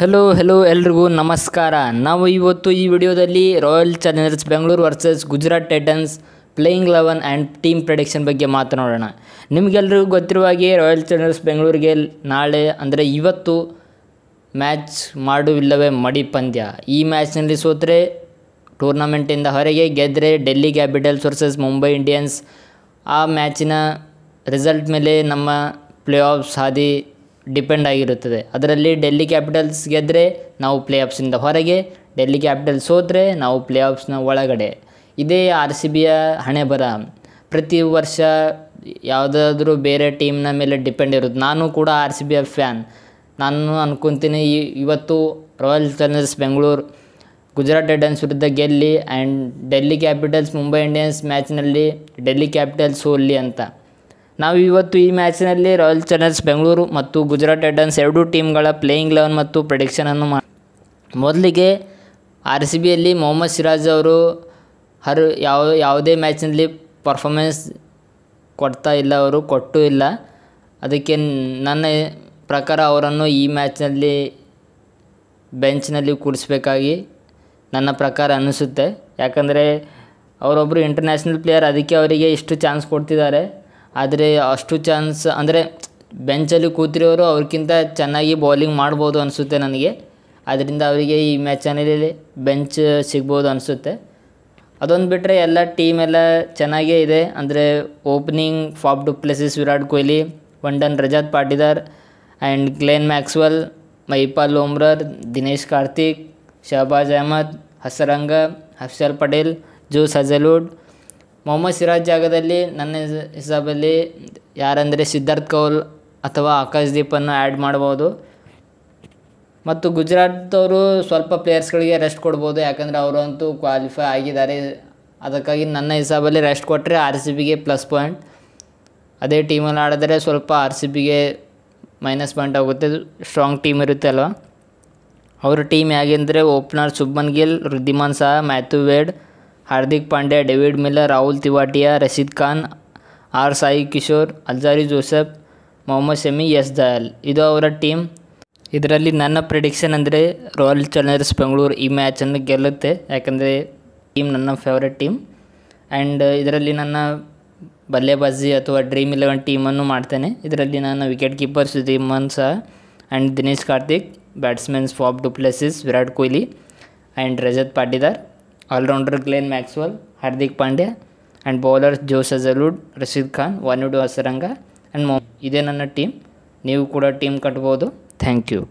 hello hello ಎಲ್ರಿಗೂ ನಮಸ್ಕಾರ ನಾವು ಇವತ್ತು ಈ ವಿಡಿಯೋದಲ್ಲಿ Royal Challengers Bengaluru versus Gujarat Titans playing eleven and team prediction ಬಗ್ಗೆ ಮಾತನಾಡೋಣ ನಿಮಗೆಲ್ರಿಗೂ ಗೊತ್ತಿರುವ ಹಾಗೆ ರಾಯಲ್ ಚಾಲೆಂಜರ್ಸ್ ಬೆಂಗಳೂರಿಗೆ ನಾಳೆ ಅಂದರೆ ಇವತ್ತು ಮ್ಯಾಚ್ ಮಾಡುವಿಲ್ಲವೇ ಮಡಿ ಪಂದ್ಯ ಈ ಮ್ಯಾಚ್ನಲ್ಲಿ ಸೋತರೆ ಟೂರ್ನಮೆಂಟಿಂದ ಹೊರಗೆ ಗೆದ್ದರೆ Delhi Capitals versus Mumbai Indians ಆ ಮ್ಯಾಚಿನ ರಿಸಲ್ಟ್ ಮೇಲೆ ನಮ್ಮ ಪ್ಲೇ ಆಫ್ಸ್ ಹಾದಿ ಡಿಪೆಂಡ್ ಆಗಿರುತ್ತದೆ ಅದರಲ್ಲಿ ಡೆಲ್ಲಿ ಕ್ಯಾಪಿಟಲ್ಸ್ ಗೆದ್ದರೆ ನಾವು ಪ್ಲೇ ಆಫ್ಸಿಂದ ಹೊರಗೆ ಡೆಲ್ಲಿ ಕ್ಯಾಪಿಟಲ್ಸ್ ಹೋದರೆ ನಾವು ಪ್ಲೇ ಆಫ್ಸ್ನ ಒಳಗಡೆ ಇದೇ ಆರ್ ಸಿ ಬಿಯ ಹಣೆ ಬರ ಪ್ರತಿ ವರ್ಷ ಯಾವುದಾದ್ರೂ ಬೇರೆ ಟೀಮ್ನ ಮೇಲೆ ಡಿಪೆಂಡ್ ಇರುತ್ತೆ ನಾನು ಕೂಡ R C B a fan ನಾನು ಅಂದ್ಕೊತೀನಿ ಈ ಇವತ್ತು Royal Challengers Bengaluru Gujarat Titans ವಿರುದ್ಧ ಗೆಲ್ಲಿ and Delhi Capitals Mumbai Indians ಮ್ಯಾಚ್ನಲ್ಲಿ ಡೆಲ್ಲಿ ಕ್ಯಾಪಿಟಲ್ಸ್ ಓಲ್ಲಿ ಅಂತ ನಾವು ಇವತ್ತು ಈ ಮ್ಯಾಚಿನಲ್ಲಿ ರಾಯಲ್ ಚಾಲೆಂಜರ್ಸ್ ಬೆಂಗಳೂರು ಮತ್ತು ಗುಜರಾತ್ ಟೈಟನ್ಸ್ ಎರಡೂ ಟೀಮ್ಗಳ ಪ್ಲೇಯಿಂಗ್ ಲೆವೆನ್ ಮತ್ತು ಪ್ರೊಡಿಕ್ಷನನ್ನು ಮಾ ಮೊದಲಿಗೆ ಆರ್ ಸಿ ಬಿಯಲ್ಲಿ ಮೊಹಮ್ಮದ್ ಸಿರಾಜ್ ಅವರು ಹರ್ ಯಾವ ಯಾವುದೇ ಮ್ಯಾಚಿನಲ್ಲಿ ಪರ್ಫಾಮೆನ್ಸ್ ಕೊಡ್ತಾ ಇಲ್ಲ ಅವರು ಕೊಟ್ಟೂ ಇಲ್ಲ ಅದಕ್ಕೆ ನನ್ನ ಪ್ರಕಾರ ಅವರನ್ನು ಈ ಮ್ಯಾಚ್ನಲ್ಲಿ ಬೆಂಚ್ನಲ್ಲಿ ಕೂಡಿಸ್ಬೇಕಾಗಿ ನನ್ನ ಪ್ರಕಾರ ಅನ್ನಿಸುತ್ತೆ ಯಾಕಂದರೆ ಅವರೊಬ್ಬರು ಇಂಟರ್ನ್ಯಾಷನಲ್ ಪ್ಲೇಯರ್ ಅದಕ್ಕೆ ಅವರಿಗೆ ಇಷ್ಟು ಚಾನ್ಸ್ ಕೊಡ್ತಿದ್ದಾರೆ ಆದರೆ ಅಷ್ಟು ಚಾನ್ಸ್ ಅಂದರೆ ಬೆಂಚಲ್ಲಿ ಕೂತಿರೋರು ಅವ್ರಿಗಿಂತ ಚೆನ್ನಾಗಿ ಬೌಲಿಂಗ್ ಮಾಡ್ಬೋದು ಅನಿಸುತ್ತೆ ನನಗೆ ಅದರಿಂದ ಅವರಿಗೆ ಈ ಮ್ಯಾಚಲ್ಲಿ ಬೆಂಚ್ ಸಿಗ್ಬೋದು ಅನಿಸುತ್ತೆ ಅದೊಂದು ಬಿಟ್ಟರೆ ಎಲ್ಲ ಟೀಮ್ ಎಲ್ಲ ಚೆನ್ನಾಗೇ ಇದೆ ಅಂದರೆ opening Faf du Plessis Virat Kohli one down Rajat Patidar and Glenn Maxwell Mahipal Lomror Dinesh Karthik Shahbaz Ahmed Hasaranga Harshal Patel Josh Hazlewood Mohammed Siraj ಜಾಗದಲ್ಲಿ ನನ್ನ ಹಿಸಾಬಲ್ಲಿ ಯಾರಂದರೆ ಸಿದ್ಧಾರ್ಥ್ ಕೌಲ್ ಅಥವಾ ಆಕಾಶ್ದೀಪನ್ನು ಆ್ಯಡ್ ಮಾಡ್ಬೋದು ಮತ್ತು ಗುಜರಾತ್ದವರು ಸ್ವಲ್ಪ ಪ್ಲೇಯರ್ಸ್ಗಳಿಗೆ ರೆಸ್ಟ್ ಕೊಡ್ಬೋದು ಯಾಕಂದರೆ ಅವರಂತೂ ಕ್ವಾಲಿಫೈ ಆಗಿದ್ದಾರೆ ಅದಕ್ಕಾಗಿ ನನ್ನ ಹಿಸಾಬಲ್ಲಿ ರೆಸ್ಟ್ ಕೊಟ್ಟರೆ ಆರ್ ಸಿ ಬಿಗೆ ಪ್ಲಸ್ ಪಾಯಿಂಟ್ ಅದೇ ಟೀಮಲ್ಲಿ ಆಡಿದ್ರೆ ಸ್ವಲ್ಪ ಆರ್ ಸಿ ಬಿಗೆ ಮೈನಸ್ ಪಾಯಿಂಟ್ ಆಗುತ್ತೆ ಸ್ಟ್ರಾಂಗ್ ಟೀಮ್ ಇರುತ್ತೆ ಅಲ್ವಾ ಅವರ ಟೀಮ್ ಹೇಗೆಂದರೆ opener Shubman Gill Wriddhiman Saha Matthew Wade Hardik Pandya David Miller Rahul Tewatia Rashid Khan R Sai Kishore Alzarri Joseph Mohammed Shami S Dayal ಇದು ಅವರ ಟೀಮ್ ಇದರಲ್ಲಿ ನನ್ನ ಪ್ರಿಡಿಕ್ಷನ್ ಅಂದರೆ ರಾಯಲ್ ಚಾಲೆಂಜರ್ಸ್ ಬೆಂಗಳೂರು ಈ ಮ್ಯಾಚನ್ನು ಗೆಲ್ಲುತ್ತೆ ಯಾಕಂದರೆ ಟೀಮ್ ನನ್ನ ಫೇವ್ರೆಟ್ ಟೀಮ್ ಆ್ಯಂಡ್ ಇದರಲ್ಲಿ ನನ್ನ ಬಲ್ಲೆಬಾಜಿ ಅಥವಾ ಡ್ರೀಮ್ ಇಲೆವೆನ್ ಟೀಮನ್ನು ಮಾಡ್ತೇನೆ ಇದರಲ್ಲಿ ನಾನು ವಿಕೆಟ್ ಕೀಪರ್ ಮನ್ Saha and Dinesh Karthik batsmans Faf du Plessis Virat Kohli and Rajat Patidar allrounder Glenn Maxwell Hardik Pandya and bowlers Josh Hazlewood Rashid Khan ಡು ಹಸರಂಗ ಆ್ಯಂಡ್ ಮೊ ಇದೇ ನನ್ನ ಟೀಮ್ ನೀವು ಕೂಡ ಟೀಮ್ ಕಟ್ಬೋದು ಥ್ಯಾಂಕ್ ಯು